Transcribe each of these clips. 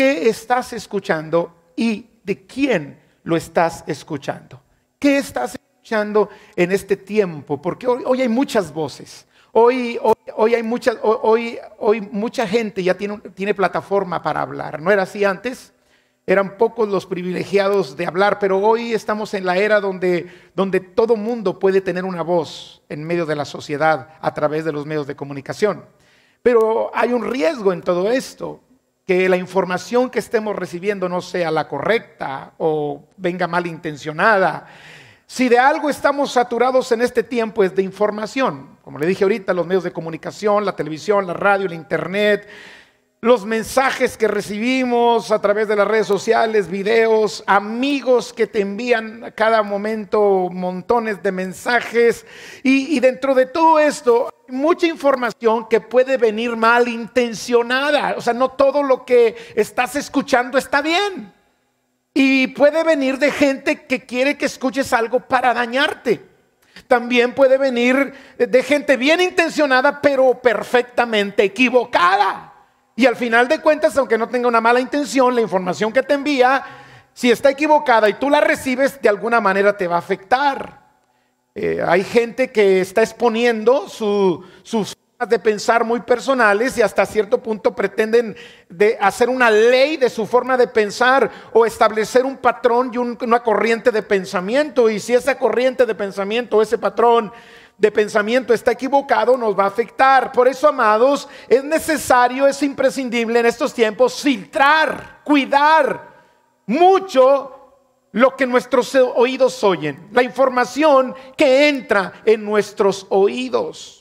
qué estás escuchando y de quién lo estás escuchando. ¿Qué estás escuchando en este tiempo? Porque hoy, hay muchas voces. Hoy, hoy, hay mucha, hoy, hoy mucha gente ya tiene, tiene plataforma para hablar. ¿No era así antes? Eran pocos los privilegiados de hablar, pero hoy estamos en la era donde, donde todo mundo puede tener una voz en medio de la sociedad a través de los medios de comunicación. Pero hay un riesgo en todo esto que la información que estemos recibiendo no sea la correcta o venga mal intencionada. Si de algo estamos saturados en este tiempo es de información. Como le dije ahorita, los medios de comunicación, la televisión, la radio, el internet, los mensajes que recibimos a través de las redes sociales, videos, amigos que te envían a cada momento montones de mensajes. Y, dentro de todo esto, hay mucha información que puede venir mal intencionada O sea, no todo lo que estás escuchando está bien. Y puede venir de gente que quiere que escuches algo para dañarte. También puede venir de gente bien intencionada, pero perfectamente equivocada. Y al final de cuentas, aunque no tenga una mala intención, la información que te envía, si está equivocada y tú la recibes, de alguna manera te va a afectar. Eh, hay gente que está exponiendo sus formas de pensar muy personales y hasta cierto punto pretenden de hacer una ley de su forma de pensar o establecer un patrón y una corriente de pensamiento. Y si esa corriente de pensamiento, ese patrón de pensamiento está equivocado, nos va a afectar. Por eso, amados, es necesario, es imprescindible en estos tiempos filtrar, cuidar mucho lo que nuestros oídos oyen, la información que entra en nuestros oídos.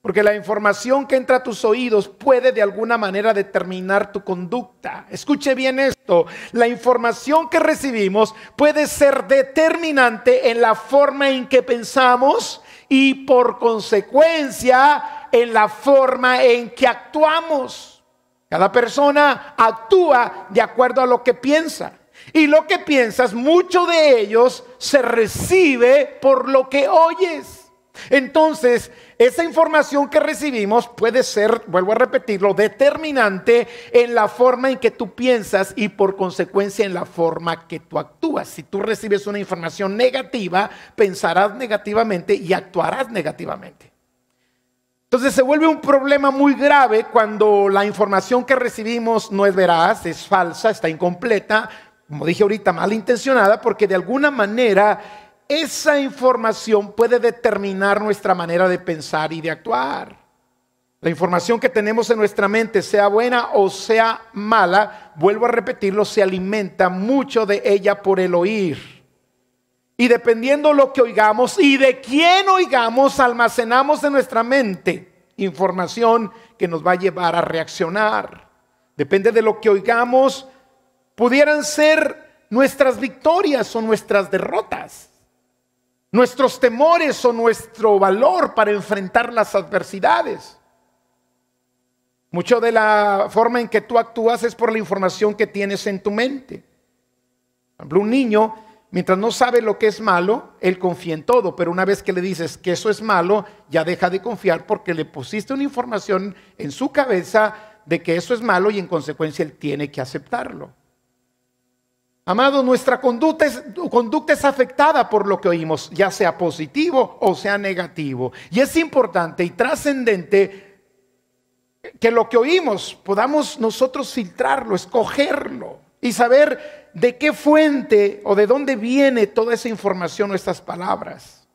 Porque la información que entra a tus oídos puede de alguna manera determinar tu conducta. Escuche bien esto. La información que recibimos puede ser determinante en la forma en que pensamos, y por consecuencia en la forma en que actuamos. Cada persona actúa de acuerdo a lo que piensa. Y lo que piensas, mucho de ellos se recibe por lo que oyes. Entonces, esa información que recibimos puede ser, vuelvo a repetirlo, determinante en la forma en que tú piensas y por consecuencia en la forma que tú actúas. Si tú recibes una información negativa, pensarás negativamente y actuarás negativamente. Entonces se vuelve un problema muy grave cuando la información que recibimos no es veraz, es falsa, está incompleta, como dije ahorita, malintencionada, porque de alguna manera esa información puede determinar nuestra manera de pensar y de actuar. La información que tenemos en nuestra mente, sea buena o sea mala, vuelvo a repetirlo, se alimenta mucho de ella por el oír. Y dependiendo lo que oigamos y de quién oigamos, almacenamos en nuestra mente información que nos va a llevar a reaccionar. Depende de lo que oigamos, pudieran ser nuestras victorias o nuestras derrotas nuestros temores son nuestro valor para enfrentar las adversidades. Mucho de la forma en que tú actúas es por la información que tienes en tu mente. Por ejemplo, un niño, mientras no sabe lo que es malo, él confía en todo, pero una vez que le dices que eso es malo, ya deja de confiar porque le pusiste una información en su cabeza de que eso es malo y en consecuencia él tiene que aceptarlo. Amado, nuestra conducta es, conducta es, afectada por lo que oímos, ya sea positivo o sea negativo. Y es importante y trascendente que lo que oímos podamos nosotros filtrarlo, escogerlo y saber de qué fuente o de dónde viene toda esa información o estas palabras.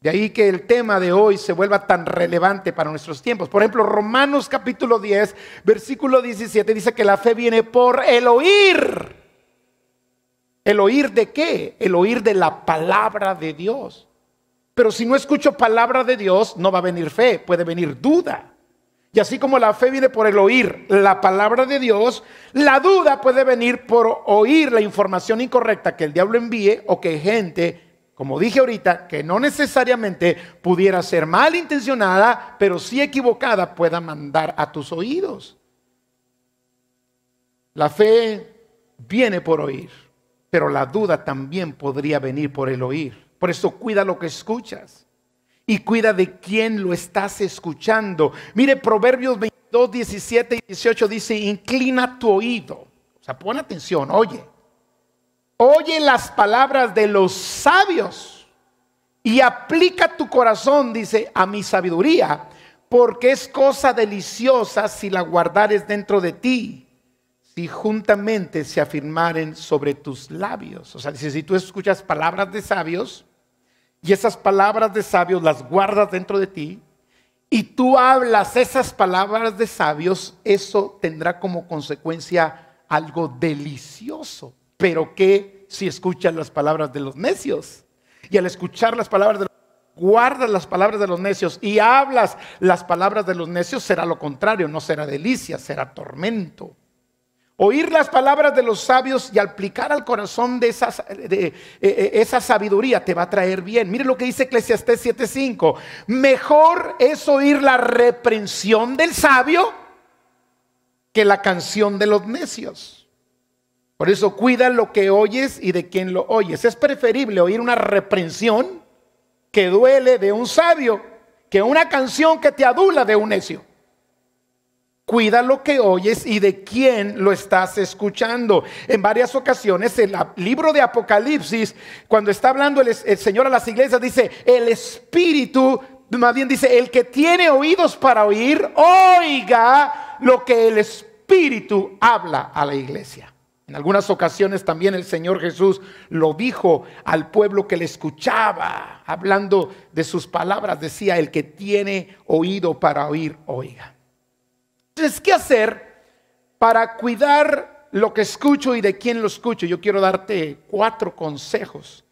De ahí que el tema de hoy se vuelva tan relevante para nuestros tiempos. Por ejemplo, Romanos capítulo 10, versículo 17 dice que la fe viene por el oír ¿El oír de qué? El oír de la palabra de Dios. Pero si no escucho palabra de Dios, no va a venir fe, puede venir duda. Y así como la fe viene por el oír la palabra de Dios, la duda puede venir por oír la información incorrecta que el diablo envíe o que gente, como dije ahorita, que no necesariamente pudiera ser malintencionada, pero sí equivocada, pueda mandar a tus oídos. La fe viene por oír pero la duda también podría venir por el oír. Por eso cuida lo que escuchas y cuida de quién lo estás escuchando. Mire, Proverbios 22, 17 y 18 dice, inclina tu oído. O sea, pon atención, oye. Oye las palabras de los sabios y aplica tu corazón, dice, a mi sabiduría, porque es cosa deliciosa si la guardares dentro de ti si juntamente se afirmaren sobre tus labios. O sea, si tú escuchas palabras de sabios y esas palabras de sabios las guardas dentro de ti y tú hablas esas palabras de sabios, eso tendrá como consecuencia algo delicioso. Pero ¿qué si escuchas las palabras de los necios? Y al escuchar las palabras de los guardas las palabras de los necios y hablas las palabras de los necios, será lo contrario, no será delicia, será tormento. Oír las palabras de los sabios y aplicar al corazón de, eh, eh, esa sabiduría te va a traer bien. Mire lo que dice Eclesiastés 7:5. Mejor es oír la reprensión del sabio que la canción de los necios. Por eso cuida lo que oyes y de quien lo oyes. Es preferible oír una reprensión que duele de un sabio que una canción que te adula de un necio. Cuida lo que oyes y de quién lo estás escuchando. En varias ocasiones el libro de Apocalipsis, cuando está hablando el, el Señor a las iglesias, dice, el Espíritu, más bien dice, el que tiene oídos para oír, oiga lo que el Espíritu habla a la iglesia. En algunas ocasiones también el Señor Jesús lo dijo al pueblo que le escuchaba, hablando de sus palabras, decía, el que tiene oído para oír, oiga. ¿qué hacer para cuidar lo que escucho y de quién lo escucho? Yo quiero darte cuatro consejos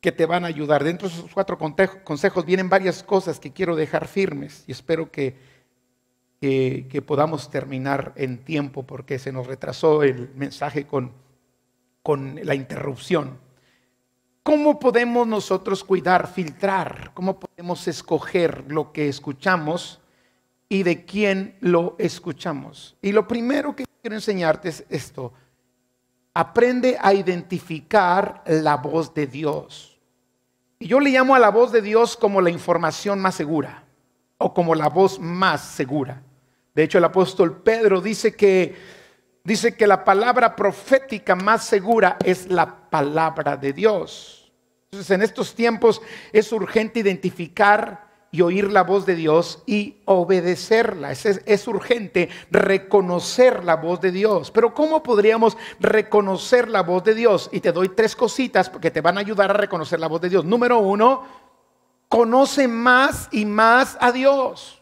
que te van a ayudar. Dentro de esos cuatro consejos vienen varias cosas que quiero dejar firmes y espero que, que, podamos terminar en tiempo porque se nos retrasó el mensaje con, con la interrupción. ¿Cómo podemos nosotros cuidar, filtrar? ¿Cómo podemos escoger lo que escuchamos? y de quién lo escuchamos. Y lo primero que quiero enseñarte es esto. Aprende a identificar la voz de Dios. Y yo le llamo a la voz de Dios como la información más segura o como la voz más segura. De hecho, el apóstol Pedro dice que dice que la palabra profética más segura es la palabra de Dios. Entonces, en estos tiempos es urgente identificar y oír la voz de Dios y obedecerla. Es, urgente reconocer la voz de Dios. Pero ¿cómo podríamos reconocer la voz de Dios? Y te doy tres cositas que te van a ayudar a reconocer la voz de Dios. Número uno, conoce más y más a Dios.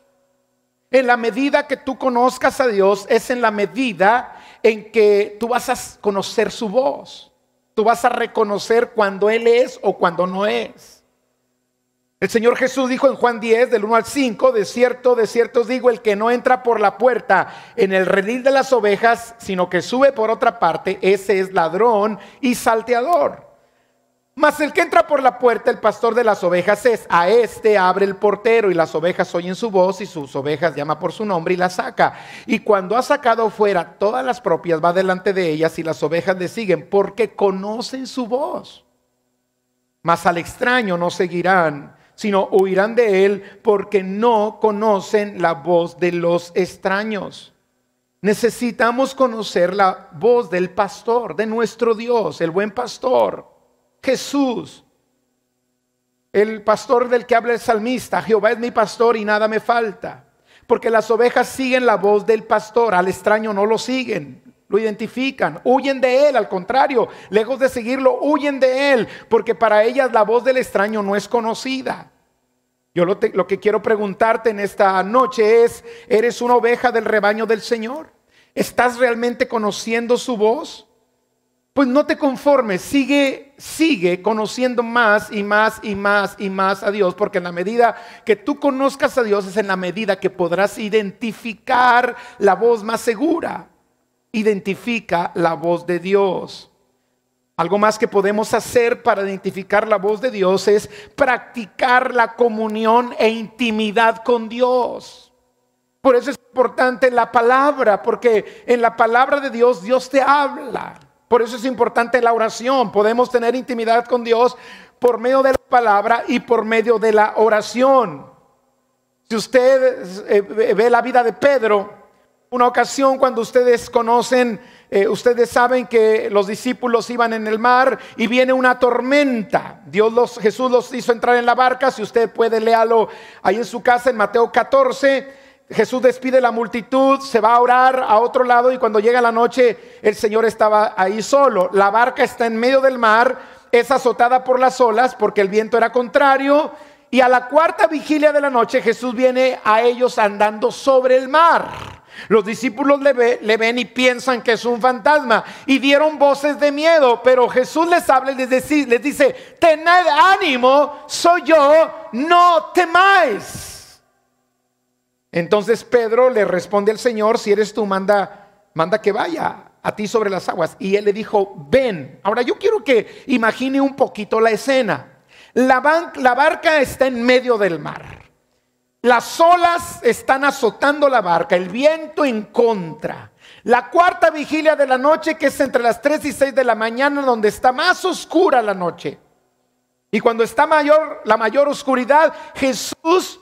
En la medida que tú conozcas a Dios es en la medida en que tú vas a conocer su voz. Tú vas a reconocer cuando Él es o cuando no es. El Señor Jesús dijo en Juan 10, del 1 al 5, de cierto, de cierto digo, el que no entra por la puerta en el redil de las ovejas, sino que sube por otra parte, ese es ladrón y salteador. Mas el que entra por la puerta, el pastor de las ovejas es, a este abre el portero y las ovejas oyen su voz y sus ovejas llama por su nombre y las saca. Y cuando ha sacado fuera todas las propias, va delante de ellas y las ovejas le siguen porque conocen su voz. Mas al extraño no seguirán sino huirán de él porque no conocen la voz de los extraños. Necesitamos conocer la voz del pastor, de nuestro Dios, el buen pastor, Jesús. El pastor del que habla el salmista, Jehová es mi pastor y nada me falta. Porque las ovejas siguen la voz del pastor, al extraño no lo siguen lo identifican, huyen de él, al contrario, lejos de seguirlo, huyen de él, porque para ellas la voz del extraño no es conocida. Yo lo, que quiero preguntarte en esta noche es, ¿eres una oveja del rebaño del Señor? ¿Estás realmente conociendo su voz? Pues no te conformes, sigue, sigue conociendo más y más y más y más a Dios, porque en la medida que tú conozcas a Dios es en la medida que podrás identificar la voz más segura identifica la voz de Dios. Algo más que podemos hacer para identificar la voz de Dios es practicar la comunión e intimidad con Dios. Por eso es importante la palabra, porque en la palabra de Dios Dios te habla. Por eso es importante la oración. Podemos tener intimidad con Dios por medio de la palabra y por medio de la oración. Si usted eh, ve la vida de Pedro, una ocasión cuando ustedes conocen, eh, ustedes saben que los discípulos iban en el mar y viene una tormenta. Dios los, Jesús los hizo entrar en la barca, si usted puede léalo ahí en su casa en Mateo 14. Jesús despide la multitud, se va a orar a otro lado y cuando llega la noche el Señor estaba ahí solo. La barca está en medio del mar, es azotada por las olas porque el viento era contrario y a la cuarta vigilia de la noche Jesús viene a ellos andando sobre el mar. Los discípulos le, ven y piensan que es un fantasma y dieron voces de miedo, pero Jesús les habla y les, dice, tened ánimo, soy yo, no temáis. Entonces Pedro le responde al Señor, si eres tú, manda, manda que vaya a ti sobre las aguas. Y él le dijo, ven. Ahora yo quiero que imagine un poquito la escena. la barca está en medio del mar. Las olas están azotando la barca, el viento en contra. La cuarta vigilia de la noche, que es entre las 3 y 6 de la mañana, donde está más oscura la noche. Y cuando está mayor, la mayor oscuridad, Jesús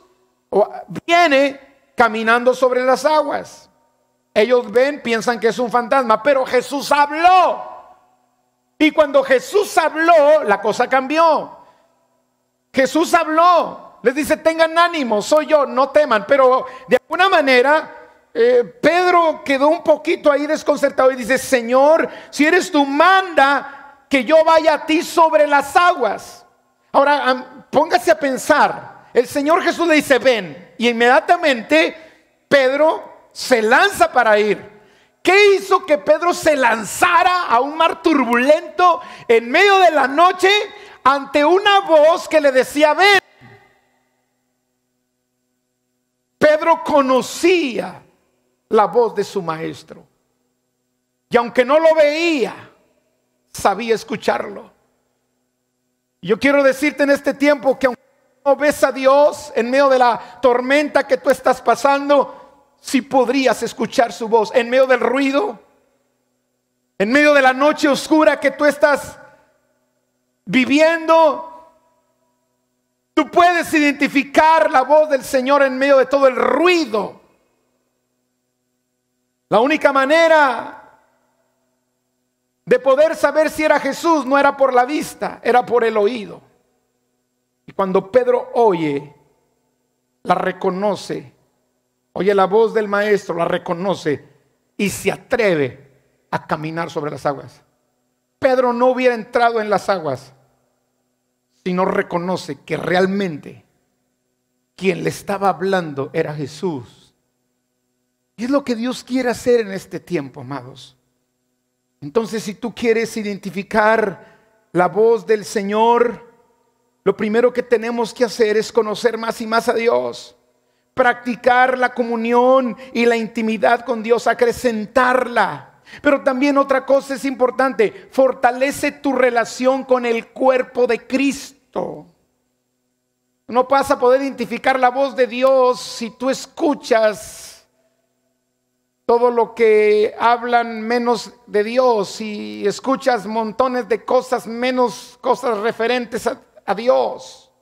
viene caminando sobre las aguas. Ellos ven, piensan que es un fantasma, pero Jesús habló. Y cuando Jesús habló, la cosa cambió. Jesús habló. Les dice, tengan ánimo, soy yo, no teman. Pero de alguna manera eh, Pedro quedó un poquito ahí desconcertado y dice, Señor, si eres tú, manda que yo vaya a ti sobre las aguas. Ahora, póngase a pensar, el Señor Jesús le dice, ven, y inmediatamente Pedro se lanza para ir. ¿Qué hizo que Pedro se lanzara a un mar turbulento en medio de la noche ante una voz que le decía, ven? Pedro conocía la voz de su maestro. Y aunque no lo veía, sabía escucharlo. Yo quiero decirte en este tiempo que aunque no ves a Dios en medio de la tormenta que tú estás pasando, si sí podrías escuchar su voz en medio del ruido, en medio de la noche oscura que tú estás viviendo, Tú puedes identificar la voz del Señor en medio de todo el ruido. La única manera de poder saber si era Jesús no era por la vista, era por el oído. Y cuando Pedro oye, la reconoce, oye la voz del maestro, la reconoce y se atreve a caminar sobre las aguas. Pedro no hubiera entrado en las aguas si no reconoce que realmente quien le estaba hablando era Jesús. Y es lo que Dios quiere hacer en este tiempo, amados. Entonces, si tú quieres identificar la voz del Señor, lo primero que tenemos que hacer es conocer más y más a Dios, practicar la comunión y la intimidad con Dios, acrecentarla. Pero también otra cosa es importante, fortalece tu relación con el cuerpo de Cristo. No vas a poder identificar la voz de Dios si tú escuchas todo lo que hablan menos de Dios, y escuchas montones de cosas menos cosas referentes a Dios.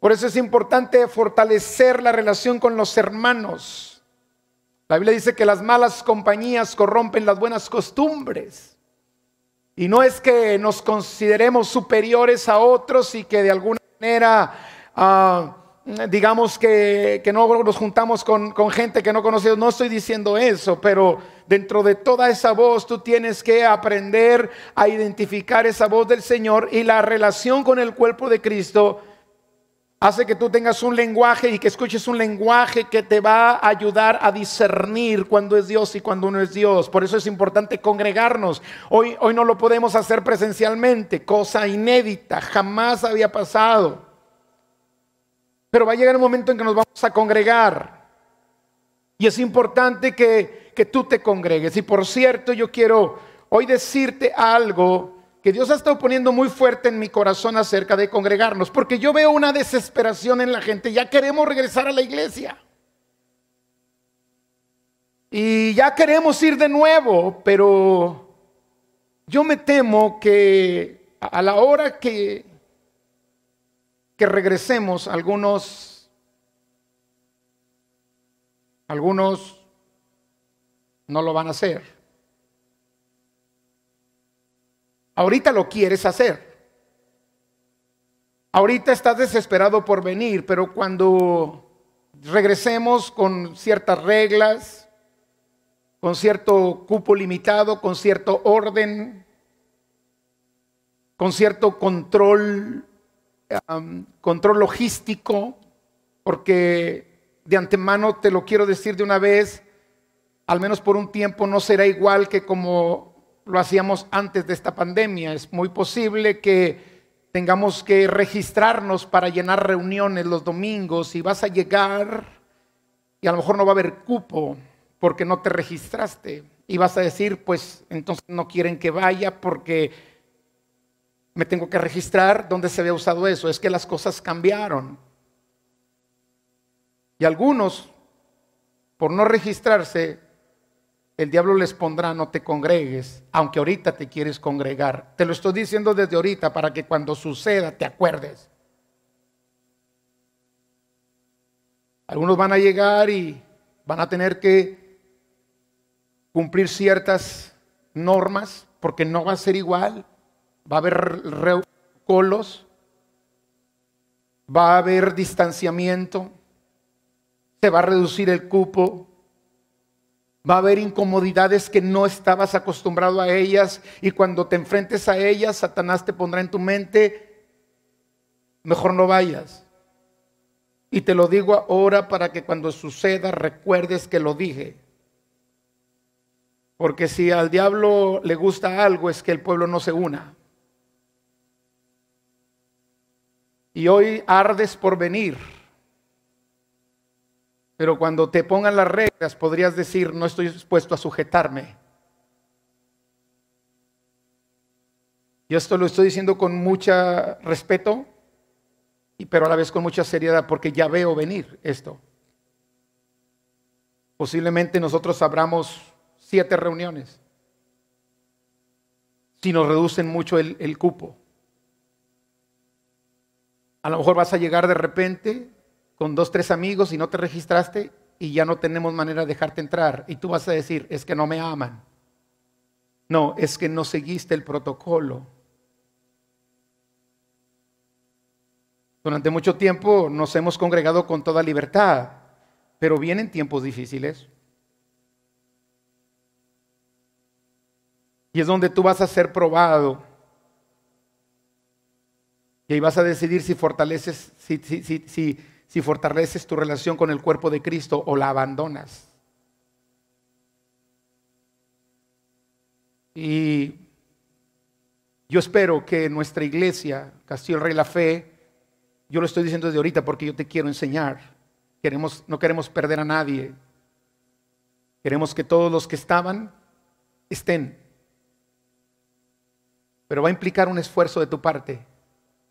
Por eso es importante fortalecer la relación con los hermanos. La Biblia dice que las malas compañías corrompen las buenas costumbres. Y no es que nos consideremos superiores a otros y que de alguna manera... Ah, digamos que, no nos juntamos con, con gente que no conocemos, no estoy diciendo eso, pero dentro de toda esa voz tú tienes que aprender a identificar esa voz del Señor y la relación con el cuerpo de Cristo hace que tú tengas un lenguaje y que escuches un lenguaje que te va a ayudar a discernir cuándo es Dios y cuándo no es Dios. Por eso es importante congregarnos. Hoy, hoy no lo podemos hacer presencialmente, cosa inédita, jamás había pasado. Pero va a llegar el momento en que nos vamos a congregar. Y es importante que, que tú te congregues. Y por cierto, yo quiero hoy decirte algo que Dios ha estado poniendo muy fuerte en mi corazón acerca de congregarnos, porque yo veo una desesperación en la gente, ya queremos regresar a la iglesia. Y ya queremos ir de nuevo, pero yo me temo que a la hora que, que regresemos, algunos, algunos no lo van a hacer. Ahorita lo quieres hacer. Ahorita estás desesperado por venir, pero cuando regresemos con ciertas reglas, con cierto cupo limitado, con cierto orden, con cierto control, control logístico, porque de antemano te lo quiero decir de una vez, al menos por un tiempo no será igual que como lo hacíamos antes de esta pandemia. Es muy posible que tengamos que registrarnos para llenar reuniones los domingos y vas a llegar y a lo mejor no va a haber cupo porque no te registraste y vas a decir, pues entonces no quieren que vaya porque me tengo que registrar, ¿dónde se había usado eso? Es que las cosas cambiaron. Y algunos, por no registrarse, el diablo les pondrá no te congregues, aunque ahorita te quieres congregar. Te lo estoy diciendo desde ahorita para que cuando suceda te acuerdes. Algunos van a llegar y van a tener que cumplir ciertas normas porque no va a ser igual. Va a haber colos, va a haber distanciamiento, se va a reducir el cupo, Va a haber incomodidades que no estabas acostumbrado a ellas y cuando te enfrentes a ellas, Satanás te pondrá en tu mente, mejor no vayas. Y te lo digo ahora para que cuando suceda recuerdes que lo dije. Porque si al diablo le gusta algo es que el pueblo no se una. Y hoy ardes por venir pero cuando te pongan las reglas, podrías decir, no estoy dispuesto a sujetarme. Y esto lo estoy diciendo con mucho respeto, pero a la vez con mucha seriedad, porque ya veo venir esto. Posiblemente nosotros abramos siete reuniones, si nos reducen mucho el, el cupo. A lo mejor vas a llegar de repente con dos, tres amigos y no te registraste y ya no tenemos manera de dejarte entrar. Y tú vas a decir, es que no me aman. No, es que no seguiste el protocolo. Durante mucho tiempo nos hemos congregado con toda libertad, pero vienen tiempos difíciles. Y es donde tú vas a ser probado. Y ahí vas a decidir si fortaleces, si, si, si, si si fortaleces tu relación con el cuerpo de Cristo o la abandonas. Y yo espero que nuestra iglesia, Castillo el Rey la Fe, yo lo estoy diciendo desde ahorita porque yo te quiero enseñar. Queremos, no queremos perder a nadie. Queremos que todos los que estaban estén. Pero va a implicar un esfuerzo de tu parte.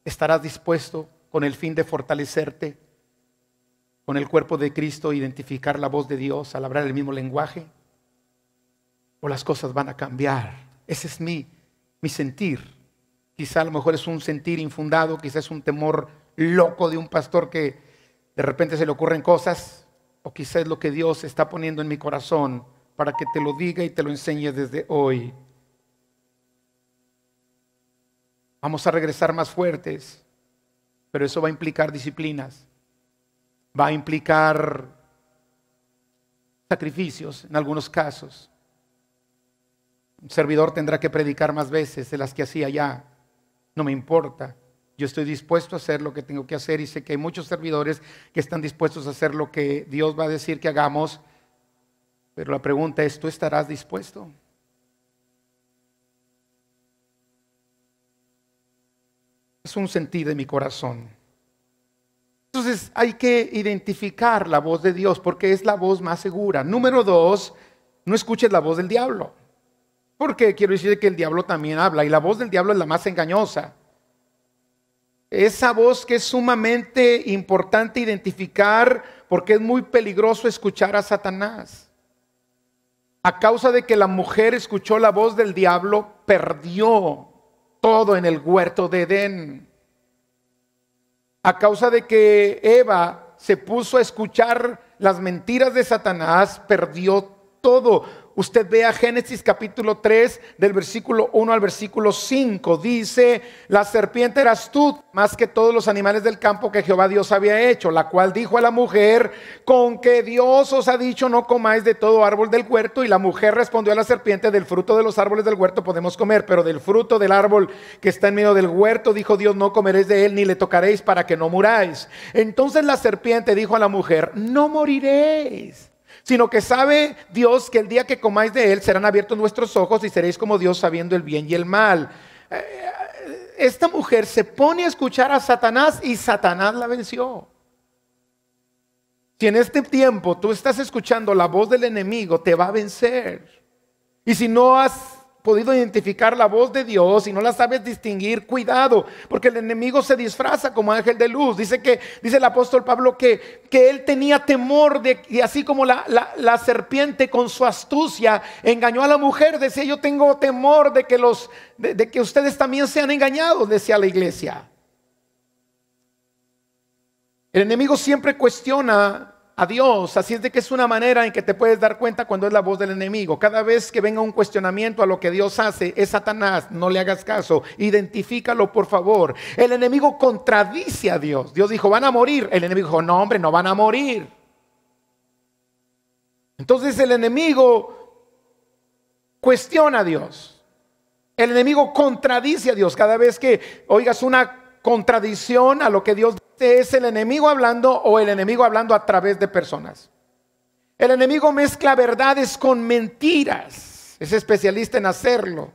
¿Estarás dispuesto con el fin de fortalecerte con el cuerpo de Cristo, identificar la voz de Dios al hablar el mismo lenguaje? ¿O las cosas van a cambiar? Ese es mi, mi sentir. Quizá a lo mejor es un sentir infundado, quizá es un temor loco de un pastor que de repente se le ocurren cosas, o quizá es lo que Dios está poniendo en mi corazón para que te lo diga y te lo enseñe desde hoy. Vamos a regresar más fuertes, pero eso va a implicar disciplinas va a implicar sacrificios en algunos casos. Un servidor tendrá que predicar más veces de las que hacía ya. No me importa. Yo estoy dispuesto a hacer lo que tengo que hacer y sé que hay muchos servidores que están dispuestos a hacer lo que Dios va a decir que hagamos. Pero la pregunta es, ¿tú estarás dispuesto? Es un sentido de mi corazón. Entonces hay que identificar la voz de Dios porque es la voz más segura. Número dos, no escuches la voz del diablo. Porque quiero decir que el diablo también habla y la voz del diablo es la más engañosa. Esa voz que es sumamente importante identificar porque es muy peligroso escuchar a Satanás. A causa de que la mujer escuchó la voz del diablo, perdió todo en el huerto de Edén a causa de que Eva se puso a escuchar las mentiras de Satanás, perdió todo, usted vea Génesis capítulo 3 del versículo 1 al versículo 5. Dice, la serpiente eras tú más que todos los animales del campo que Jehová Dios había hecho, la cual dijo a la mujer, con que Dios os ha dicho no comáis de todo árbol del huerto. Y la mujer respondió a la serpiente, del fruto de los árboles del huerto podemos comer, pero del fruto del árbol que está en medio del huerto, dijo Dios, no comeréis de él ni le tocaréis para que no muráis. Entonces la serpiente dijo a la mujer, no moriréis sino que sabe Dios que el día que comáis de él serán abiertos nuestros ojos y seréis como Dios sabiendo el bien y el mal. Eh, esta mujer se pone a escuchar a Satanás y Satanás la venció. Si en este tiempo tú estás escuchando la voz del enemigo, te va a vencer. Y si no has podido identificar la voz de Dios y no la sabes distinguir, cuidado, porque el enemigo se disfraza como ángel de luz. Dice que, dice el apóstol Pablo que, que él tenía temor de, y así como la, la, serpiente con su astucia engañó a la mujer, decía yo tengo temor de que los, de, de que ustedes también sean engañados, decía la iglesia. El enemigo siempre cuestiona a Dios. Así es de que es una manera en que te puedes dar cuenta cuando es la voz del enemigo. Cada vez que venga un cuestionamiento a lo que Dios hace, es Satanás, no le hagas caso, identifícalo por favor. El enemigo contradice a Dios. Dios dijo, van a morir. El enemigo dijo, no hombre, no van a morir. Entonces el enemigo cuestiona a Dios. El enemigo contradice a Dios. Cada vez que oigas una contradicción a lo que Dios dice es el enemigo hablando o el enemigo hablando a través de personas. El enemigo mezcla verdades con mentiras. Es especialista en hacerlo.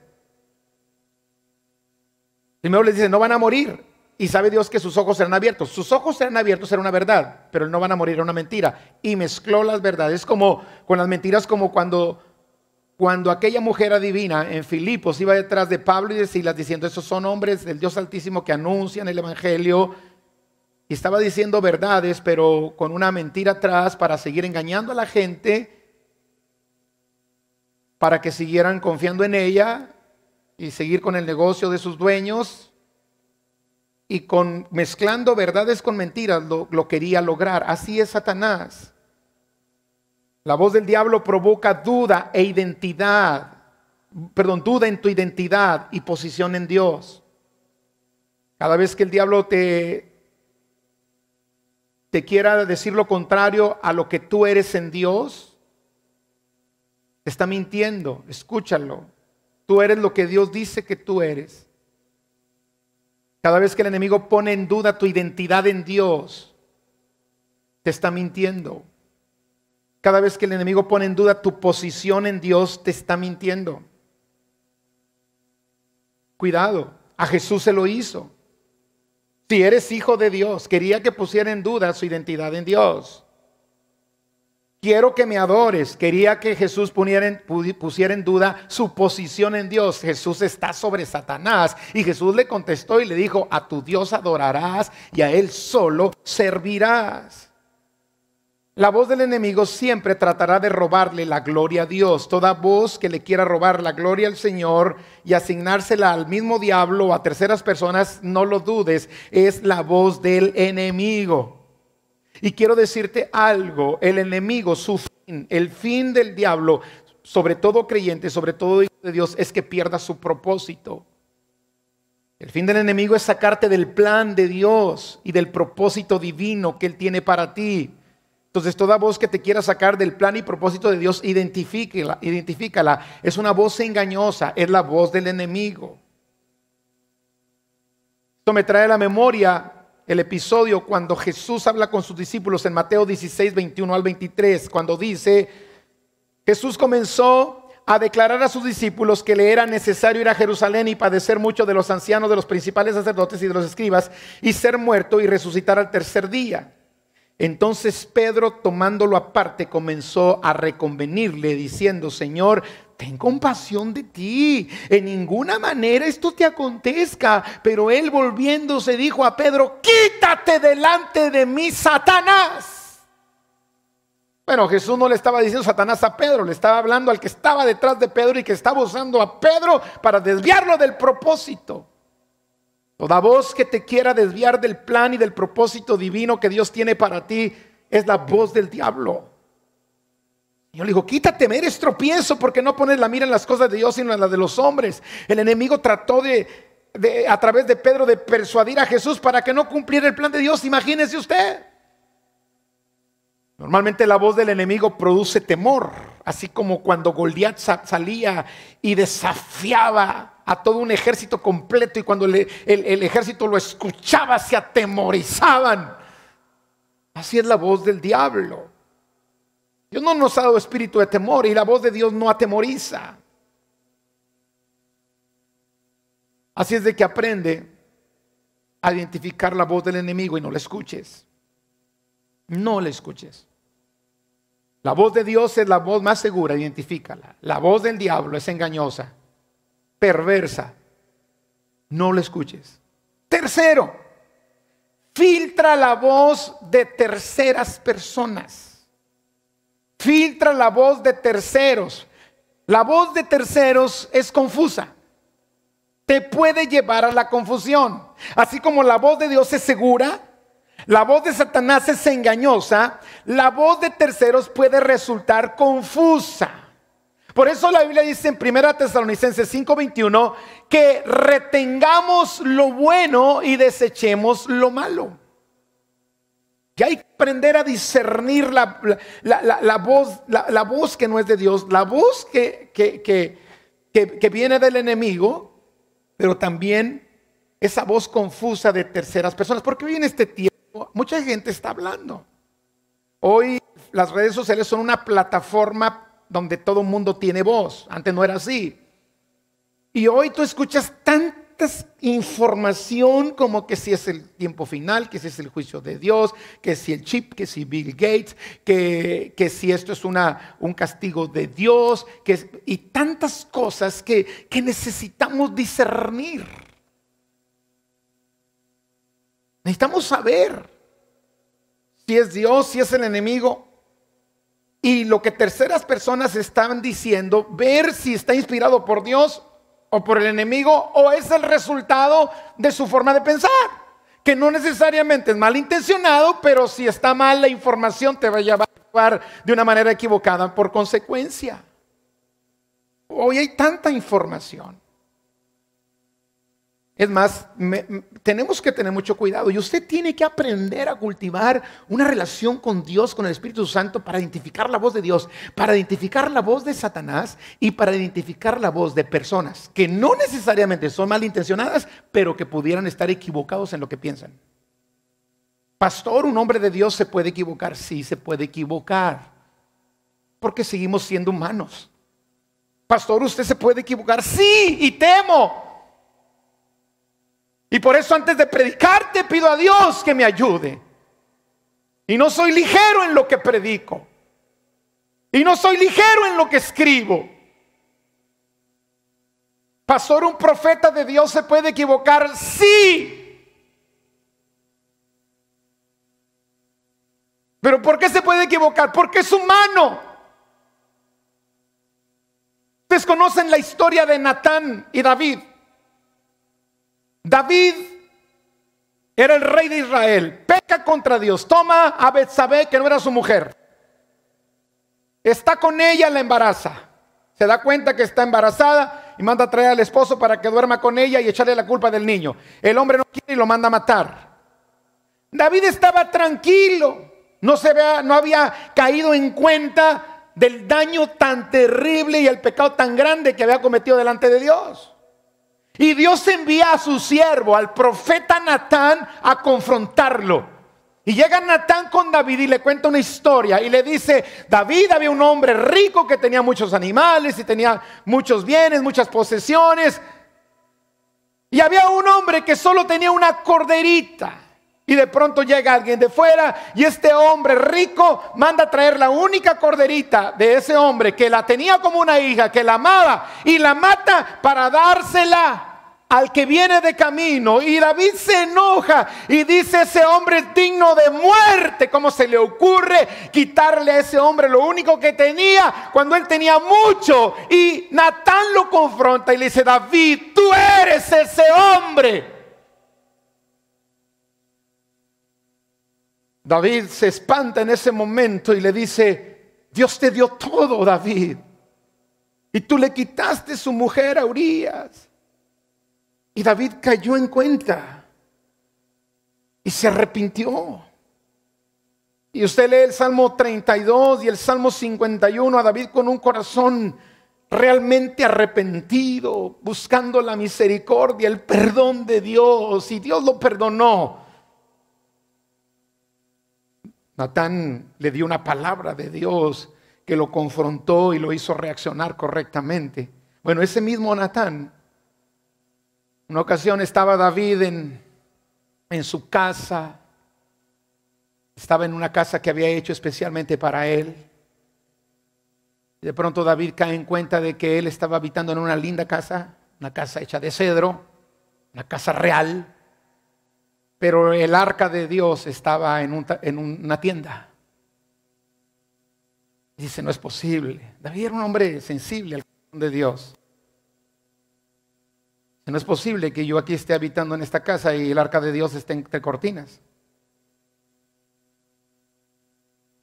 Primero les dice, no van a morir. Y sabe Dios que sus ojos serán abiertos. Sus ojos serán abiertos era una verdad, pero no van a morir era una mentira. Y mezcló las verdades como con las mentiras como cuando cuando aquella mujer adivina en Filipos iba detrás de Pablo y de Silas diciendo, esos son hombres del Dios Altísimo que anuncian el Evangelio, y estaba diciendo verdades, pero con una mentira atrás para seguir engañando a la gente, para que siguieran confiando en ella y seguir con el negocio de sus dueños, y con, mezclando verdades con mentiras lo quería lograr. Así es Satanás. La voz del diablo provoca duda e identidad, perdón, duda en tu identidad y posición en Dios. Cada vez que el diablo te te quiera decir lo contrario a lo que tú eres en Dios, te está mintiendo, escúchalo. Tú eres lo que Dios dice que tú eres. Cada vez que el enemigo pone en duda tu identidad en Dios, te está mintiendo. Cada vez que el enemigo pone en duda tu posición en Dios, te está mintiendo. Cuidado, a Jesús se lo hizo. Si eres hijo de Dios, quería que pusiera en duda su identidad en Dios. Quiero que me adores. Quería que Jesús pusiera en, duda su posición en Dios. Jesús está sobre Satanás. Y Jesús le contestó y le dijo, a tu Dios adorarás y a Él solo servirás. La voz del enemigo siempre tratará de robarle la gloria a Dios. Toda voz que le quiera robar la gloria al Señor y asignársela al mismo diablo o a terceras personas, no lo dudes, es la voz del enemigo. Y quiero decirte algo, el enemigo, su fin, el fin del diablo, sobre todo creyente, sobre todo hijo de Dios, es que pierda su propósito. El fin del enemigo es sacarte del plan de Dios y del propósito divino que Él tiene para ti. Entonces, toda voz que te quiera sacar del plan y propósito de Dios, identifícala, identifícala. Es una voz engañosa, es la voz del enemigo. Esto me trae a la memoria el episodio cuando Jesús habla con sus discípulos en Mateo 16, 21 al 23, cuando dice, Jesús comenzó a declarar a sus discípulos que le era necesario ir a Jerusalén y padecer mucho de los ancianos, de los principales sacerdotes y de los escribas, y ser muerto y resucitar al tercer día. Entonces Pedro, tomándolo aparte, comenzó a reconvenirle, diciendo, Señor, ten compasión de ti, en ninguna manera esto te acontezca. Pero él volviéndose dijo a Pedro, quítate delante de mí, Satanás. Bueno, Jesús no le estaba diciendo Satanás a Pedro, le estaba hablando al que estaba detrás de Pedro y que estaba usando a Pedro para desviarlo del propósito. Toda voz que te quiera desviar del plan y del propósito divino que Dios tiene para ti es la voz del diablo. Yo le digo, quítate, eres tropiezo porque no pones la mira en las cosas de Dios sino en las de los hombres. El enemigo trató de, a través de Pedro de persuadir a Jesús para que no cumpliera el plan de Dios. Imagínese usted. Normalmente la voz del enemigo produce temor, así como cuando Goliat salía y desafiaba a todo un ejército completo y cuando el, el, ejército lo escuchaba se atemorizaban. Así es la voz del diablo. Dios no nos ha dado espíritu de temor y la voz de Dios no atemoriza. Así es de que aprende a identificar la voz del enemigo y no la escuches. No la escuches. La voz de Dios es la voz más segura, identifícala. La voz del diablo es engañosa perversa. No lo escuches. Tercero, filtra la voz de terceras personas. Filtra la voz de terceros. La voz de terceros es confusa. Te puede llevar a la confusión. Así como la voz de Dios es segura, la voz de Satanás es engañosa, la voz de terceros puede resultar confusa. Por eso la Biblia dice en 1 Tesalonicenses 5:21 que retengamos lo bueno y desechemos lo malo. y hay que aprender a discernir la, voz, la, voz que no es de Dios, la voz que, que, que viene del enemigo, pero también esa voz confusa de terceras personas. Porque hoy en este tiempo mucha gente está hablando. Hoy las redes sociales son una plataforma donde todo el mundo tiene voz. Antes no era así. Y hoy tú escuchas tantas información como que si es el tiempo final, que si es el juicio de Dios, que si el chip, que si Bill Gates, que, si esto es una, un castigo de Dios, que, y tantas cosas que, que necesitamos discernir. Necesitamos saber si es Dios, si es el enemigo, y lo que terceras personas están diciendo, ver si está inspirado por Dios o por el enemigo o es el resultado de su forma de pensar, que no necesariamente es malintencionado, pero si está mal la información te va a llevar de una manera equivocada por consecuencia. Hoy hay tanta información. Es más, tenemos que tener mucho cuidado y usted tiene que aprender a cultivar una relación con Dios, con el Espíritu Santo, para identificar la voz de Dios, para identificar la voz de Satanás y para identificar la voz de personas que no necesariamente son malintencionadas, pero que pudieran estar equivocados en lo que piensan. Pastor, un hombre de Dios se puede equivocar, sí, se puede equivocar, porque seguimos siendo humanos. Pastor, usted se puede equivocar, sí, y temo, y por eso antes de predicar te pido a Dios que me ayude. Y no soy ligero en lo que predico. Y no soy ligero en lo que escribo. Pastor, un profeta de Dios se puede equivocar. Sí. Pero ¿por qué se puede equivocar? Porque es humano. Ustedes conocen la historia de Natán y David. David era el rey de Israel, peca contra Dios, toma a Betsabé que no era su mujer. Está con ella, la embaraza. Se da cuenta que está embarazada y manda a traer al esposo para que duerma con ella y echarle la culpa del niño. El hombre no quiere y lo manda a matar. David estaba tranquilo, no se vea, no había caído en cuenta del daño tan terrible y el pecado tan grande que había cometido delante de Dios. Y Dios envía a su siervo, al profeta Natán, a confrontarlo. Y llega Natán con David y le cuenta una historia y le dice, David había un hombre rico que tenía muchos animales y tenía muchos bienes, muchas posesiones. Y había un hombre que solo tenía una corderita. Y de pronto llega alguien de fuera y este hombre rico manda traer la única corderita de ese hombre que la tenía como una hija, que la amaba, y la mata para dársela al que viene de camino. Y David se enoja y dice, ese hombre es digno de muerte. ¿Cómo se le ocurre quitarle a ese hombre lo único que tenía cuando él tenía mucho? Y Natán lo confronta y le dice, David, tú eres ese hombre. David se espanta en ese momento y le dice, Dios te dio todo, David. Y tú le quitaste su mujer a Urias. Y David cayó en cuenta y se arrepintió. Y usted lee el Salmo 32 y el Salmo 51 a David con un corazón realmente arrepentido, buscando la misericordia, el perdón de Dios. Y Dios lo perdonó. Natán le dio una palabra de Dios que lo confrontó y lo hizo reaccionar correctamente. Bueno, ese mismo Natán, una ocasión estaba David en, en su casa, estaba en una casa que había hecho especialmente para él. de pronto David cae en cuenta de que él estaba habitando en una linda casa, una casa hecha de cedro, una casa real, pero el arca de Dios estaba en, una tienda. Dice, no es posible. David era un hombre sensible al corazón de Dios. No es posible que yo aquí esté habitando en esta casa y el arca de Dios esté entre cortinas.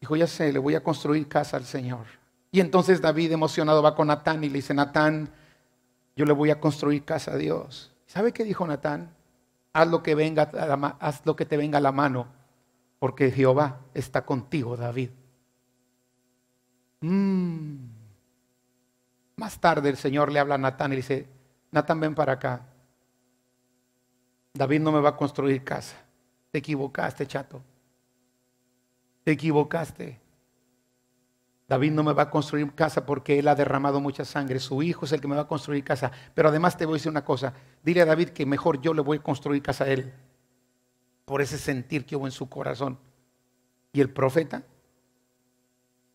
Dijo, ya sé, le voy a construir casa al Señor. Y entonces David emocionado va con Natán y le dice, Natán, yo le voy a construir casa a Dios. ¿Sabe qué dijo Natán? haz lo que, te venga a la mano, porque Jehová está contigo, David. Mm. Más tarde el Señor le habla a Natán y dice, Natán ven para acá. David no me va a construir casa. Te equivocaste, chato. Te equivocaste. David no me va a construir casa porque él ha derramado mucha sangre. Su hijo es el que me va a construir casa. Pero además te voy a decir una cosa. Dile a David que mejor yo le voy a construir casa a él. Por ese sentir que hubo en su corazón. Y el profeta,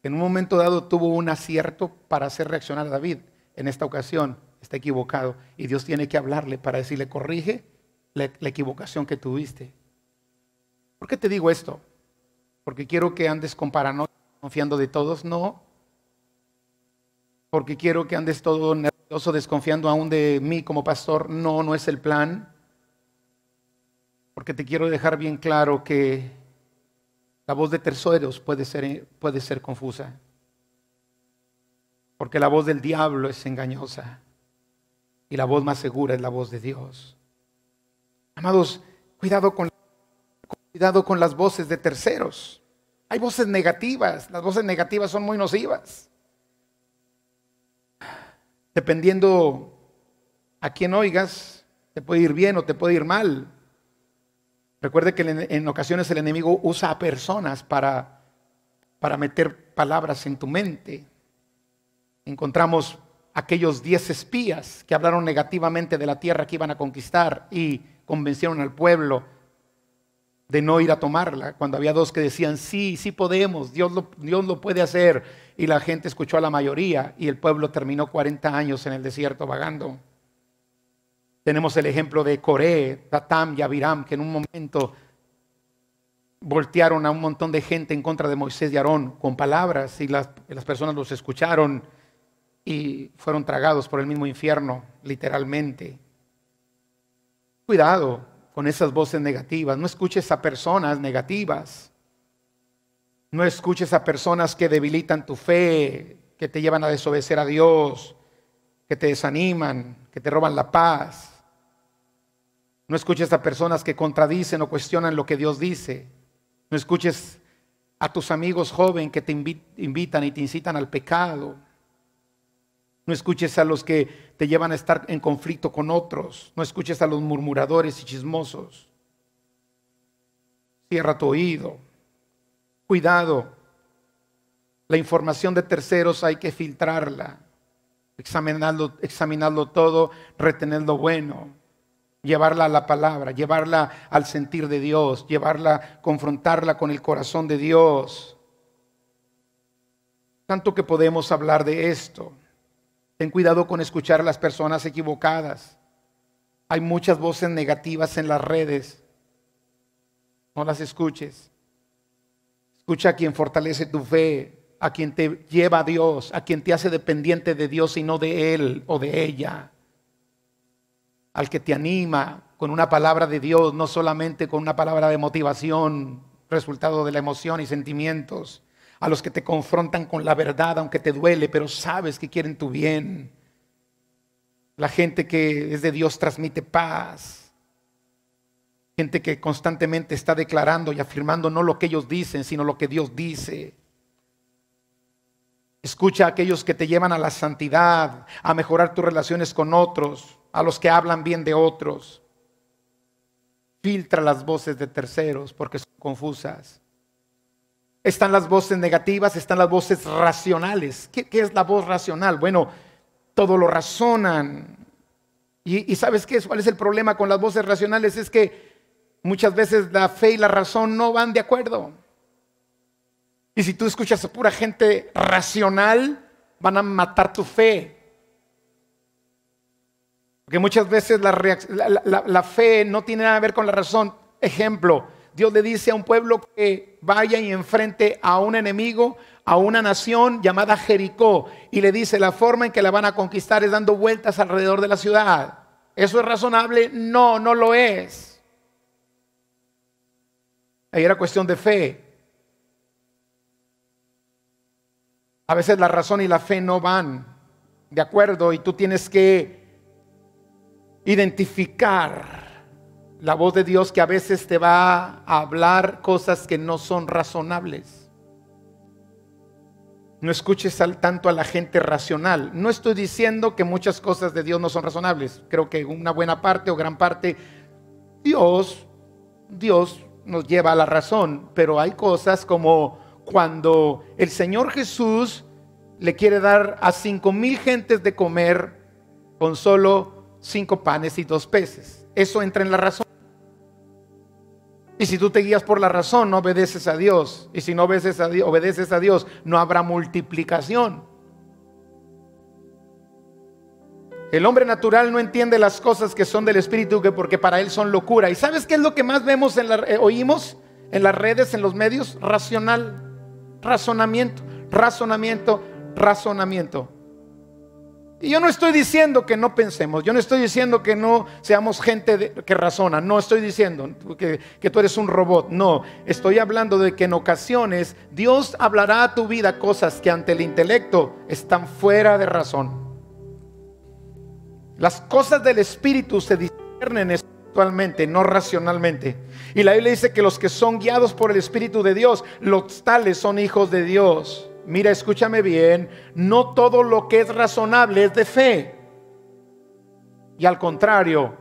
en un momento dado tuvo un acierto para hacer reaccionar a David. En esta ocasión está equivocado. Y Dios tiene que hablarle para decirle, corrige la, equivocación que tuviste. ¿Por qué te digo esto? Porque quiero que andes con paranoia confiando de todos, no. Porque quiero que andes todo nervioso, desconfiando aún de mí como pastor, no, no es el plan. Porque te quiero dejar bien claro que la voz de terceros puede ser, puede ser confusa. Porque la voz del diablo es engañosa. Y la voz más segura es la voz de Dios. Amados, cuidado con, cuidado con las voces de terceros. Hay voces negativas, las voces negativas son muy nocivas. Dependiendo a quién oigas, te puede ir bien o te puede ir mal. Recuerde que en ocasiones el enemigo usa a personas para, para meter palabras en tu mente. Encontramos aquellos diez espías que hablaron negativamente de la tierra que iban a conquistar y convencieron al pueblo de no ir a tomarla, cuando había dos que decían, sí, sí podemos, Dios lo, Dios lo puede hacer, y la gente escuchó a la mayoría y el pueblo terminó 40 años en el desierto vagando. Tenemos el ejemplo de Coré, Tatam y Abiram, que en un momento voltearon a un montón de gente en contra de Moisés y Aarón con palabras y las, las personas los escucharon y fueron tragados por el mismo infierno, literalmente. Cuidado, con esas voces negativas, no escuches a personas negativas, no escuches a personas que debilitan tu fe, que te llevan a desobedecer a Dios, que te desaniman, que te roban la paz. No escuches a personas que contradicen o cuestionan lo que Dios dice. No escuches a tus amigos jóvenes que te invitan y te incitan al pecado. No escuches a los que te llevan a estar en conflicto con otros. No escuches a los murmuradores y chismosos. Cierra tu oído. Cuidado. La información de terceros hay que filtrarla, examinarlo, examinarlo todo, retener lo bueno, llevarla a la palabra, llevarla al sentir de Dios, llevarla, confrontarla con el corazón de Dios. Tanto que podemos hablar de esto. Ten cuidado con escuchar a las personas equivocadas. Hay muchas voces negativas en las redes. No las escuches. Escucha a quien fortalece tu fe, a quien te lleva a Dios, a quien te hace dependiente de Dios y no de Él o de ella. Al que te anima con una palabra de Dios, no solamente con una palabra de motivación, resultado de la emoción y sentimientos a los que te confrontan con la verdad, aunque te duele, pero sabes que quieren tu bien. La gente que es de Dios transmite paz. Gente que constantemente está declarando y afirmando no lo que ellos dicen, sino lo que Dios dice. Escucha a aquellos que te llevan a la santidad, a mejorar tus relaciones con otros, a los que hablan bien de otros. Filtra las voces de terceros porque son confusas. Están las voces negativas, están las voces racionales. ¿Qué, es la voz racional? Bueno, todo lo razonan. Y, sabes qué? ¿Cuál es el problema con las voces racionales? Es que muchas veces la fe y la razón no van de acuerdo. Y si tú escuchas a pura gente racional, van a matar tu fe. Porque muchas veces la fe no tiene nada que ver con la razón. Ejemplo, Dios le dice a un pueblo que vaya y enfrente a un enemigo, a una nación llamada Jericó, y le dice la forma en que la van a conquistar es dando vueltas alrededor de la ciudad. ¿Eso es razonable? No, no lo es. Ahí era cuestión de fe. A veces la razón y la fe no van de acuerdo y tú tienes que identificar la voz de Dios que a veces te va a hablar cosas que no son razonables. No escuches al, tanto a la gente racional. No estoy diciendo que muchas cosas de Dios no son razonables. Creo que una buena parte o gran parte, Dios, Dios nos lleva a la razón. Pero hay cosas como cuando el Señor Jesús le quiere dar a cinco mil gentes de comer con solo cinco panes y dos peces. Eso entra en la razón. Y si tú te guías por la razón, no obedeces a Dios. Y si no obedeces a Dios, no habrá multiplicación. El hombre natural no entiende las cosas que son del Espíritu porque para él son locura. ¿Y sabes qué es lo que más vemos, en eh, oímos en las redes, en los medios? Racional, razonamiento, razonamiento, razonamiento. Y yo no estoy diciendo que no pensemos, yo no estoy diciendo que no seamos gente que razona, no estoy diciendo que, tú eres un robot, no, estoy hablando de que en ocasiones Dios hablará a tu vida cosas que ante el intelecto están fuera de razón. Las cosas del espíritu se discernen espiritualmente, no racionalmente. Y la Biblia dice que los que son guiados por el espíritu de Dios, los tales son hijos de Dios. Mira, escúchame bien, no todo lo que es razonable es de fe. Y al contrario,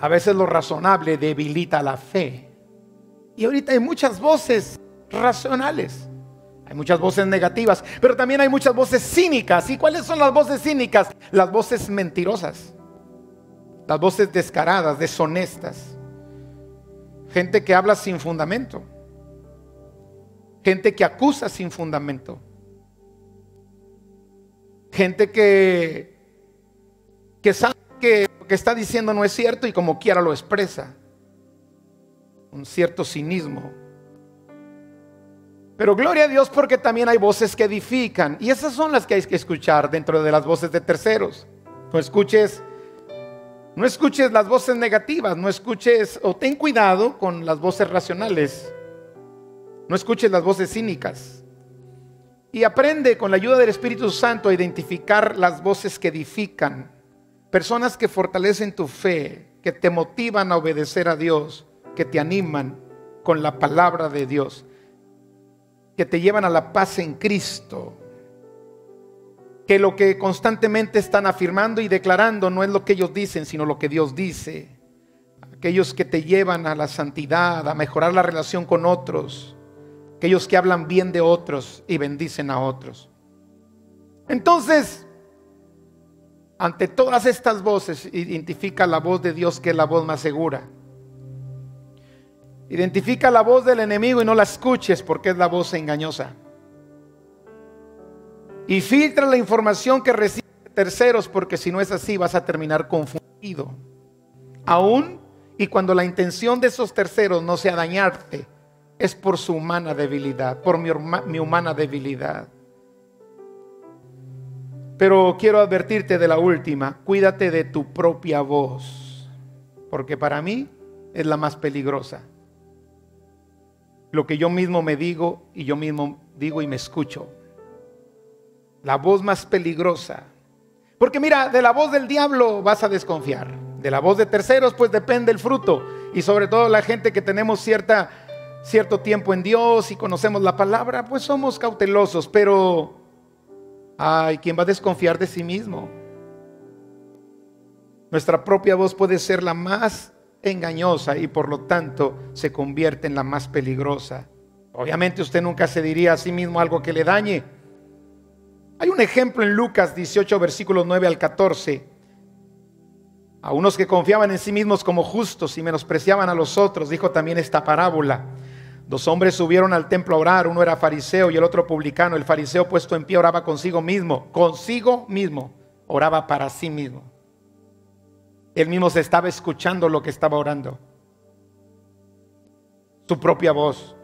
a veces lo razonable debilita la fe. Y ahorita hay muchas voces racionales. Hay muchas voces negativas, pero también hay muchas voces cínicas. ¿Y cuáles son las voces cínicas? Las voces mentirosas, las voces descaradas, deshonestas. Gente que habla sin fundamento. Gente que acusa sin fundamento. Gente que, que sabe que lo que está diciendo no es cierto y como quiera lo expresa. Un cierto cinismo. Pero gloria a Dios porque también hay voces que edifican. Y esas son las que hay que escuchar dentro de las voces de terceros. No escuches, no escuches las voces negativas, no escuches o ten cuidado con las voces racionales. No escuches las voces cínicas. Y aprende con la ayuda del Espíritu Santo a identificar las voces que edifican, personas que fortalecen tu fe, que te motivan a obedecer a Dios, que te animan con la palabra de Dios, que te llevan a la paz en Cristo, que lo que constantemente están afirmando y declarando no es lo que ellos dicen, sino lo que Dios dice. Aquellos que te llevan a la santidad, a mejorar la relación con otros, aquellos que hablan bien de otros y bendicen a otros. Entonces, ante todas estas voces, identifica la voz de Dios que es la voz más segura. Identifica la voz del enemigo y no la escuches porque es la voz engañosa. Y filtra la información que recibe de terceros porque si no es así vas a terminar confundido. Aún y cuando la intención de esos terceros no sea dañarte, es por su humana debilidad, por mi, mi humana debilidad. Pero quiero advertirte de la última, cuídate de tu propia voz, porque para mí es la más peligrosa. Lo que yo mismo me digo y yo mismo digo y me escucho. La voz más peligrosa. Porque mira, de la voz del diablo vas a desconfiar. De la voz de terceros pues depende el fruto. Y sobre todo la gente que tenemos cierta cierto tiempo en Dios y conocemos la palabra, pues somos cautelosos, pero hay quien va a desconfiar de sí mismo. Nuestra propia voz puede ser la más engañosa y por lo tanto se convierte en la más peligrosa. Obviamente usted nunca se diría a sí mismo algo que le dañe. Hay un ejemplo en Lucas 18, versículos 9 al 14. A unos que confiaban en sí mismos como justos y menospreciaban a los otros, dijo también esta parábola. Dos hombres subieron al templo a orar, uno era fariseo y el otro publicano. El fariseo puesto en pie oraba consigo mismo, consigo mismo, oraba para sí mismo. Él mismo se estaba escuchando lo que estaba orando. Su propia voz.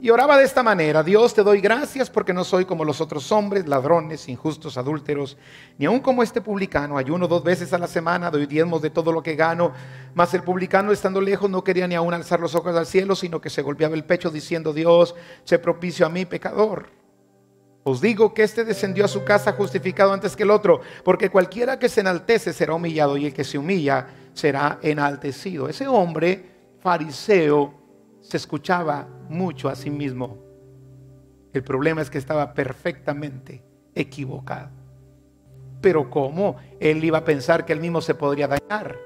Y oraba de esta manera, Dios te doy gracias porque no soy como los otros hombres, ladrones, injustos, adúlteros, ni aun como este publicano, ayuno dos veces a la semana, doy diezmos de todo lo que gano, mas el publicano estando lejos no quería ni aun alzar los ojos al cielo, sino que se golpeaba el pecho diciendo, Dios, sé propicio a mí pecador. Os digo que este descendió a su casa justificado antes que el otro, porque cualquiera que se enaltece será humillado y el que se humilla será enaltecido. Ese hombre fariseo se escuchaba mucho a sí mismo. El problema es que estaba perfectamente equivocado. Pero ¿cómo? Él iba a pensar que él mismo se podría dañar.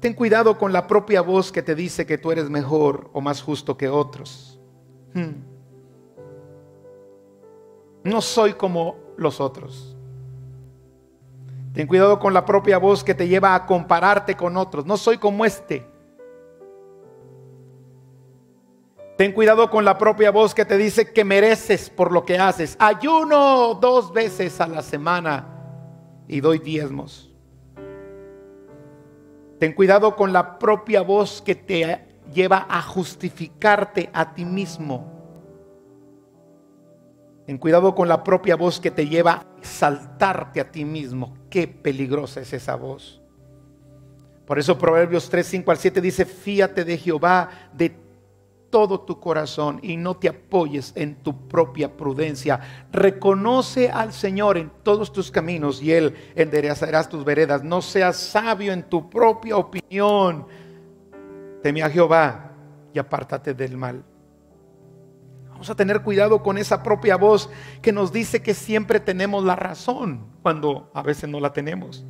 Ten cuidado con la propia voz que te dice que tú eres mejor o más justo que otros. Hmm. No soy como los otros. Ten cuidado con la propia voz que te lleva a compararte con otros. No soy como este. Ten cuidado con la propia voz que te dice que mereces por lo que haces. Ayuno dos veces a la semana y doy diezmos. Ten cuidado con la propia voz que te lleva a justificarte a ti mismo. Ten cuidado con la propia voz que te lleva a exaltarte a ti mismo. Qué peligrosa es esa voz. Por eso Proverbios 3, 5 al 7 dice, fíate de Jehová de todo tu corazón y no te apoyes en tu propia prudencia. Reconoce al Señor en todos tus caminos y Él enderezará tus veredas. No seas sabio en tu propia opinión. Teme a Jehová y apártate del mal. Vamos a tener cuidado con esa propia voz que nos dice que siempre tenemos la razón cuando a veces no la tenemos.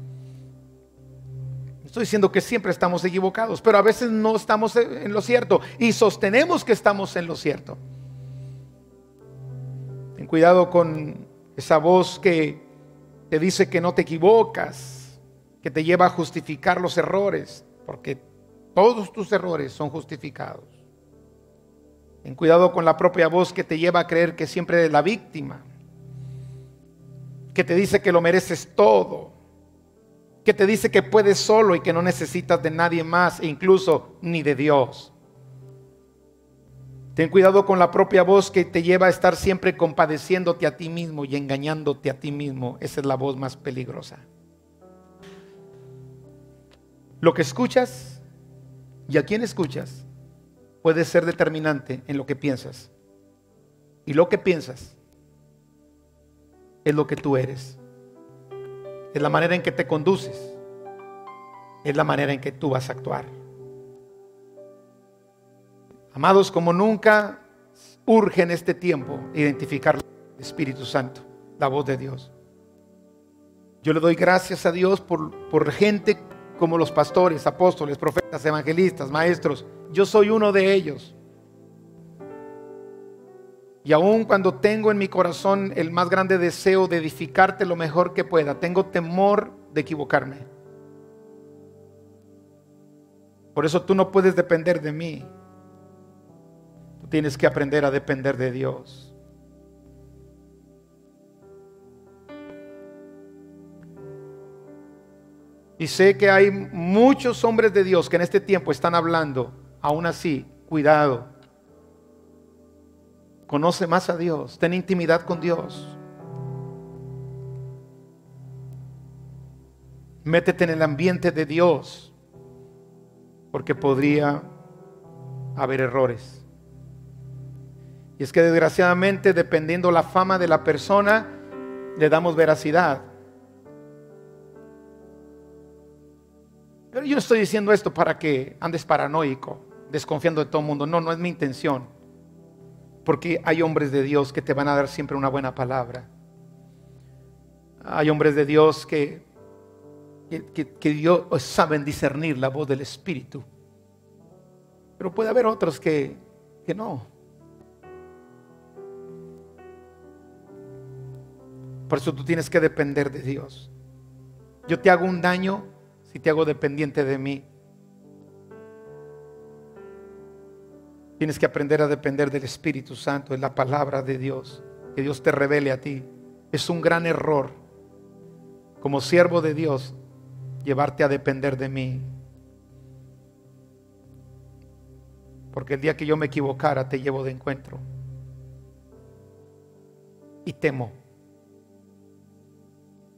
Estoy diciendo que siempre estamos equivocados, pero a veces no estamos en lo cierto y sostenemos que estamos en lo cierto. Ten cuidado con esa voz que te dice que no te equivocas, que te lleva a justificar los errores, porque todos tus errores son justificados. Ten cuidado con la propia voz que te lleva a creer que siempre eres la víctima, que te dice que lo mereces todo que te dice que puedes solo y que no necesitas de nadie más, e incluso ni de Dios. Ten cuidado con la propia voz que te lleva a estar siempre compadeciéndote a ti mismo y engañándote a ti mismo. Esa es la voz más peligrosa. Lo que escuchas y a quién escuchas puede ser determinante en lo que piensas. Y lo que piensas es lo que tú eres es la manera en que te conduces, es la manera en que tú vas a actuar. Amados, como nunca urge en este tiempo identificar el Espíritu Santo, la voz de Dios. Yo le doy gracias a Dios por, por gente como los pastores, apóstoles, profetas, evangelistas, maestros. Yo soy uno de ellos. Y aun cuando tengo en mi corazón el más grande deseo de edificarte lo mejor que pueda, tengo temor de equivocarme. Por eso tú no puedes depender de mí. Tú tienes que aprender a depender de Dios. Y sé que hay muchos hombres de Dios que en este tiempo están hablando, aún así, cuidado Conoce más a Dios. Ten intimidad con Dios. Métete en el ambiente de Dios. Porque podría haber errores. Y es que desgraciadamente, dependiendo la fama de la persona, le damos veracidad. Pero yo estoy diciendo esto para que andes paranoico, desconfiando de todo el mundo. No, no es mi intención. Porque hay hombres de Dios que te van a dar siempre una buena palabra. Hay hombres de Dios que, que, Dios saben discernir la voz del Espíritu. Pero puede haber otros que, que no. Por eso tú tienes que depender de Dios. Yo te hago un daño si te hago dependiente de mí. Tienes que aprender a depender del Espíritu Santo, en la palabra de Dios, que Dios te revele a ti. Es un gran error, como siervo de Dios, llevarte a depender de mí. Porque el día que yo me equivocara te llevo de encuentro. Y temo.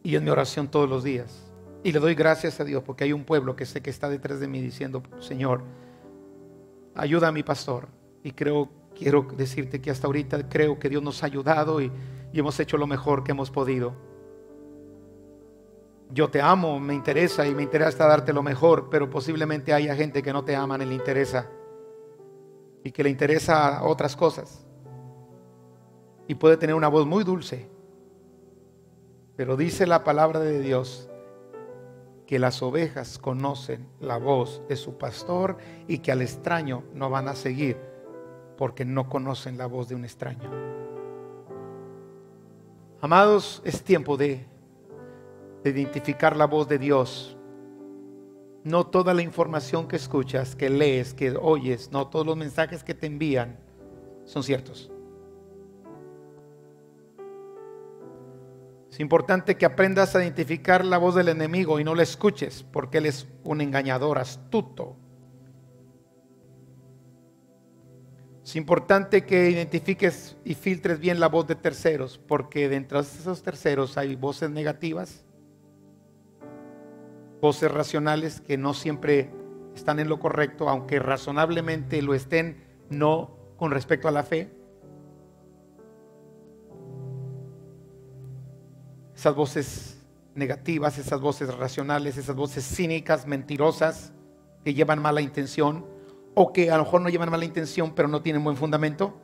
Y en mi oración todos los días. Y le doy gracias a Dios porque hay un pueblo que sé que está detrás de mí diciendo, Señor, ayuda a mi pastor. Y creo, quiero decirte que hasta ahorita creo que Dios nos ha ayudado y, y hemos hecho lo mejor que hemos podido. Yo te amo, me interesa y me interesa darte lo mejor, pero posiblemente haya gente que no te ama, ni le interesa y que le interesa otras cosas. Y puede tener una voz muy dulce, pero dice la palabra de Dios que las ovejas conocen la voz de su pastor y que al extraño no van a seguir porque no conocen la voz de un extraño. Amados, es tiempo de, identificar la voz de Dios. No toda la información que escuchas, que lees, que oyes, no todos los mensajes que te envían son ciertos. Es importante que aprendas a identificar la voz del enemigo y no la escuches, porque él es un engañador astuto. Es importante que identifiques y filtres bien la voz de terceros, porque dentro de esos terceros hay voces negativas, voces racionales que no siempre están en lo correcto, aunque razonablemente lo estén, no con respecto a la fe. esas voces negativas, esas voces racionales, esas voces cínicas, mentirosas, que llevan mala intención, o que a lo mejor no llevan mala intención, pero no tienen buen fundamento.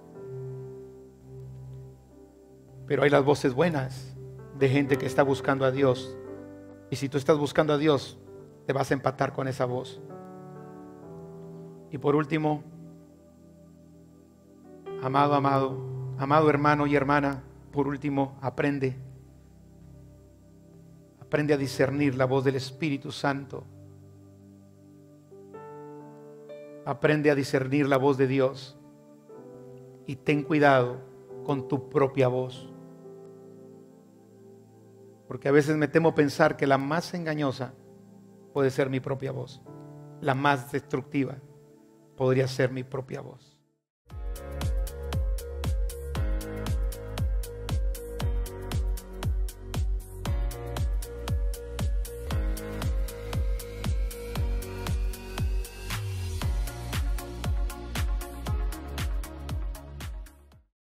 Pero hay las voces buenas de gente que está buscando a Dios. Y si tú estás buscando a Dios, te vas a empatar con esa voz. Y por último, amado, amado, amado hermano y hermana, por último, aprende Aprende a discernir la voz del Espíritu Santo. Aprende a discernir la voz de Dios. Y ten cuidado con tu propia voz. Porque a veces me temo pensar que la más engañosa puede ser mi propia voz. La más destructiva podría ser mi propia voz.